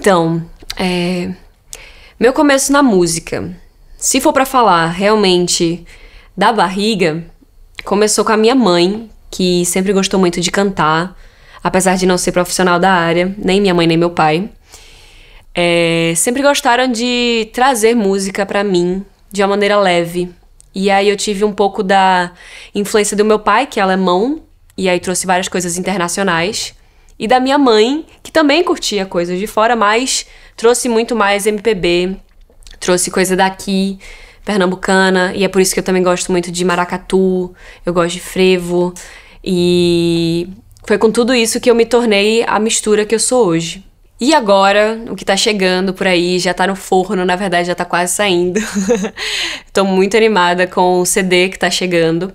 Então, é, meu começo na música. Se for para falar realmente da barriga, começou com a minha mãe, que sempre gostou muito de cantar, apesar de não ser profissional da área, nem minha mãe nem meu pai. É, sempre gostaram de trazer música para mim de uma maneira leve. E aí eu tive um pouco da influência do meu pai, que é alemão, e aí trouxe várias coisas internacionais e da minha mãe, que também curtia coisas de fora, mas trouxe muito mais MPB, trouxe coisa daqui, pernambucana, e é por isso que eu também gosto muito de maracatu, eu gosto de frevo, e foi com tudo isso que eu me tornei a mistura que eu sou hoje. E agora, o que tá chegando por aí, já tá no forno, na verdade já tá quase saindo. Tô muito animada com o CD que tá chegando.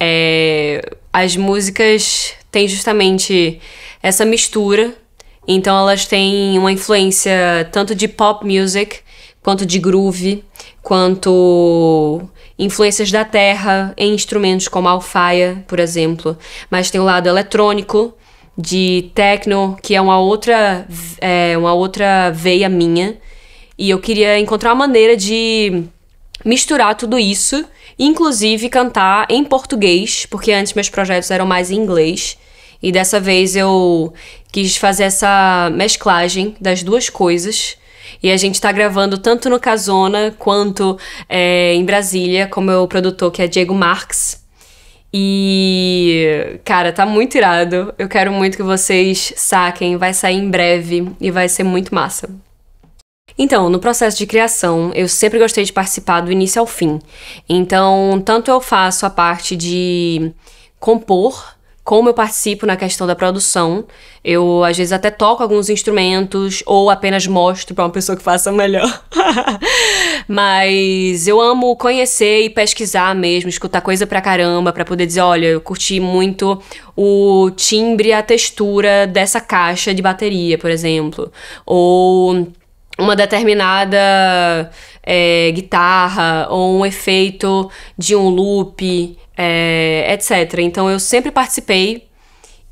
É, as músicas tem justamente essa mistura. Então elas têm uma influência tanto de pop music, quanto de groove, quanto influências da terra em instrumentos como alfaia, por exemplo. Mas tem o lado eletrônico de techno, que é uma outra, é, uma outra veia minha. E eu queria encontrar uma maneira de misturar tudo isso, inclusive cantar em português, porque antes meus projetos eram mais em inglês. E dessa vez eu quis fazer essa mesclagem das duas coisas. E a gente tá gravando tanto no Casona quanto é, em Brasília, com meu produtor que é Diego Marx. E, cara, tá muito irado. Eu quero muito que vocês saquem. Vai sair em breve e vai ser muito massa. Então, no processo de criação, eu sempre gostei de participar do início ao fim. Então, tanto eu faço a parte de compor como eu participo na questão da produção. Eu, às vezes, até toco alguns instrumentos ou apenas mostro para uma pessoa que faça melhor. Mas eu amo conhecer e pesquisar mesmo, escutar coisa pra caramba, para poder dizer: olha, eu curti muito o timbre, a textura dessa caixa de bateria, por exemplo. Ou uma determinada é, guitarra ou um efeito de um loop, é, etc. Então eu sempre participei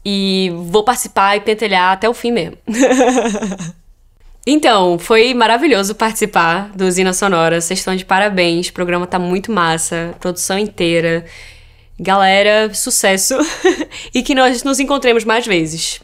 e vou participar e pentelhar até o fim mesmo. então, foi maravilhoso participar do usina Sonora. Vocês estão de parabéns, o programa tá muito massa, produção inteira. Galera, sucesso! e que nós nos encontremos mais vezes.